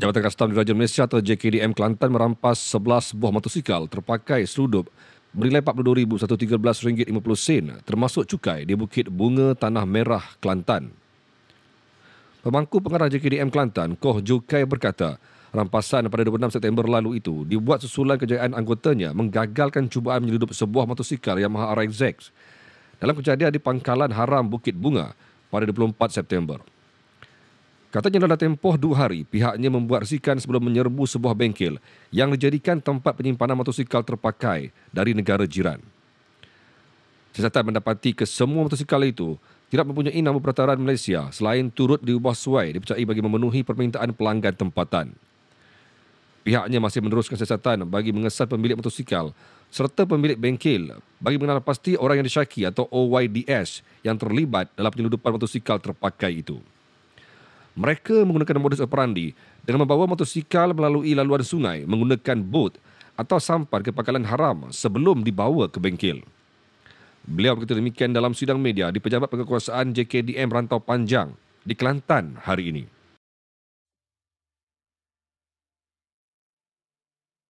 Jabatan Kerajaan di Raja Malaysia atau JKDM Kelantan merampas 11 buah motosikal terpakai seludup bernilai RM42,113.50 termasuk cukai di Bukit Bunga Tanah Merah, Kelantan. Pemangku pengarah JKDM Kelantan, Koh Jukai berkata, rampasan pada 26 September lalu itu dibuat susulan kejayaan anggotanya menggagalkan cubaan menyeludup sebuah motosikal Yamaha RX-Z dalam kejadian di pangkalan haram Bukit Bunga pada 24 September. Katanya dalam tempoh dua hari, pihaknya membuat risikan sebelum menyerbu sebuah bengkel yang dijadikan tempat penyimpanan motosikal terpakai dari negara jiran. Siasatan mendapati kesemua motosikal itu tidak mempunyai nama perataran Malaysia selain turut diubah suai dipercayai bagi memenuhi permintaan pelanggan tempatan. Pihaknya masih meneruskan siasatan bagi mengesan pemilik motosikal serta pemilik bengkel bagi mengenal pasti orang yang disyaki atau OYDS yang terlibat dalam penyeludupan motosikal terpakai itu. Mereka menggunakan modus operandi dengan membawa motosikal melalui laluan sungai menggunakan bot atau sampan ke pangkalan haram sebelum dibawa ke bengkel. Beliau berkata demikian dalam sidang media di Pejabat Pengkuasaan JKDM Rantau Panjang di Kelantan hari ini.